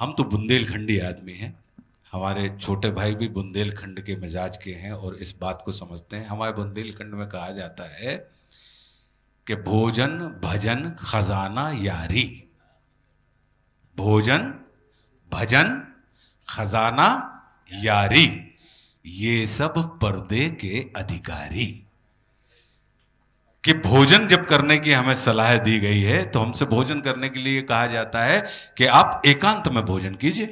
हम तो बुंदेलखंडी आदमी हैं हमारे छोटे भाई भी बुंदेलखंड के मिजाज के हैं और इस बात को समझते हैं हमारे बुंदेलखंड में कहा जाता है कि भोजन भजन खजाना यारी भोजन भजन खजाना यारी ये सब पर्दे के अधिकारी कि भोजन जब करने की हमें सलाह दी गई है तो हमसे भोजन करने के लिए कहा जाता है कि आप एकांत में भोजन कीजिए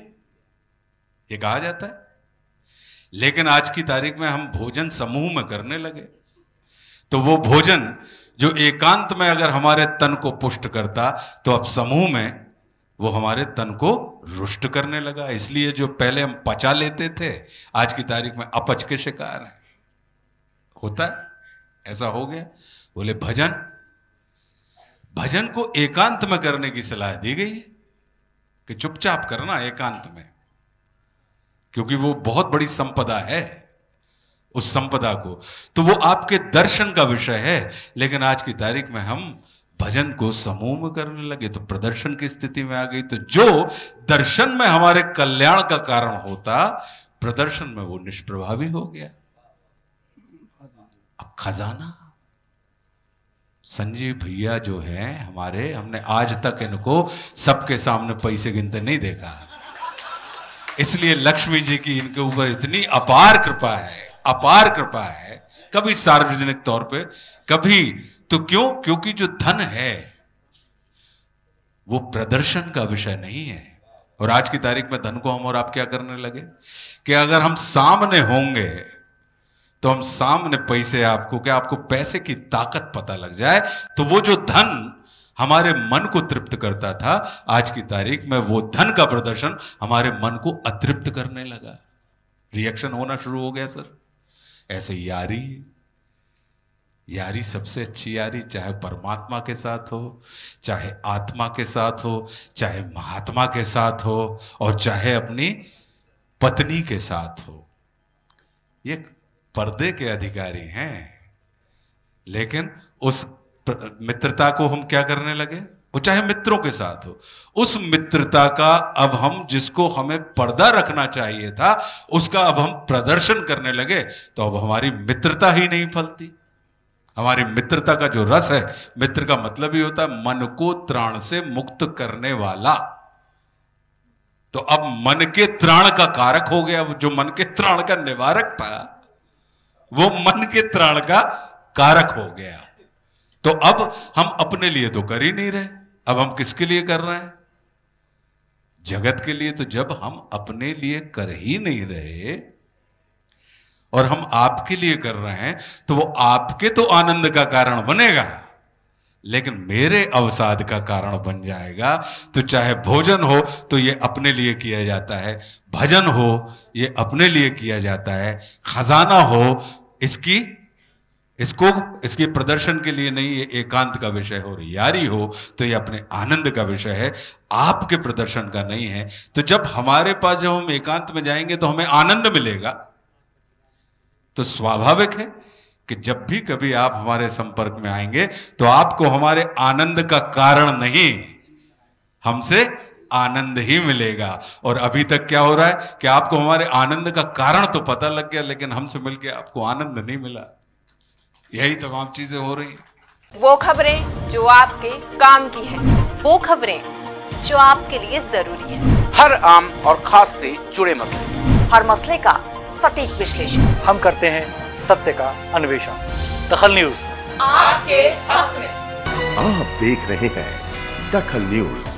ये कहा जाता है लेकिन आज की तारीख में हम भोजन समूह में करने लगे तो वो भोजन जो एकांत में अगर हमारे तन को पुष्ट करता तो अब समूह में वो हमारे तन को रुष्ट करने लगा इसलिए जो पहले हम पचा लेते थे आज की तारीख में अपच के शिकार हैं होता है ऐसा हो गया बोले भजन भजन को एकांत में करने की सलाह दी गई है कि चुपचाप करना एकांत में क्योंकि वो बहुत बड़ी संपदा है उस संपदा को तो वो आपके दर्शन का विषय है लेकिन आज की तारीख में हम भजन को समूह में करने लगे तो प्रदर्शन की स्थिति में आ गई तो जो दर्शन में हमारे कल्याण का कारण होता प्रदर्शन में वो निष्प्रभावी हो गया अब खजाना संजीव भैया जो है हमारे हमने आज तक इनको सबके सामने पैसे गिनते नहीं देखा इसलिए लक्ष्मी जी की इनके ऊपर इतनी अपार कृपा है अपार कृपा है कभी सार्वजनिक तौर पे कभी तो क्यों क्योंकि जो धन है वो प्रदर्शन का विषय नहीं है और आज की तारीख में धन को हम और आप क्या करने लगे कि अगर हम सामने होंगे तो हम सामने पैसे आपको क्या आपको पैसे की ताकत पता लग जाए तो वो जो धन हमारे मन को तृप्त करता था आज की तारीख में वो धन का प्रदर्शन हमारे मन को अतृप्त करने लगा रिएक्शन होना शुरू हो गया सर ऐसे यारी यारी सबसे अच्छी यारी चाहे परमात्मा के साथ हो चाहे आत्मा के साथ हो चाहे महात्मा के साथ हो और चाहे अपनी पत्नी के साथ हो ये पर्दे के अधिकारी हैं लेकिन उस मित्रता को हम क्या करने लगे वो चाहे मित्रों के साथ हो उस मित्रता का अब हम जिसको हमें पर्दा रखना चाहिए था उसका अब हम प्रदर्शन करने लगे तो अब हमारी मित्रता ही नहीं फलती हमारी मित्रता का जो रस है मित्र का मतलब ही होता है मन को त्राण से मुक्त करने वाला तो अब मन के त्राण का कारक हो गया जो मन के त्राण का निवारक था वो मन के त्राण का कारक हो गया तो अब हम अपने लिए तो कर ही नहीं रहे अब हम किसके लिए कर रहे हैं जगत के लिए तो जब हम अपने लिए कर ही नहीं रहे और हम आपके लिए कर रहे हैं तो वो आपके तो आनंद का कारण बनेगा लेकिन मेरे अवसाद का कारण बन जाएगा तो चाहे भोजन हो तो ये अपने लिए किया जाता है भजन हो ये अपने लिए किया जाता है खजाना हो इसकी इसको इसके प्रदर्शन के लिए नहीं ये एकांत का विषय हो यारी हो तो ये अपने आनंद का विषय है आपके प्रदर्शन का नहीं है तो जब हमारे पास जब हम एकांत में जाएंगे तो हमें आनंद मिलेगा तो स्वाभाविक है कि जब भी कभी आप हमारे संपर्क में आएंगे तो आपको हमारे आनंद का कारण नहीं हमसे आनंद ही मिलेगा और अभी तक क्या हो रहा है कि आपको हमारे आनंद का कारण तो पता लग गया लेकिन हमसे मिलके आपको आनंद नहीं मिला यही तमाम चीजें हो रही वो खबरें जो आपके काम की है वो खबरें जो आपके लिए जरूरी है हर आम और खास से जुड़े मसले हर मसले का सटीक विश्लेषण हम करते हैं सत्य का अन्वेषण दखल न्यूज आपके हक में आप देख रहे हैं दखल न्यूज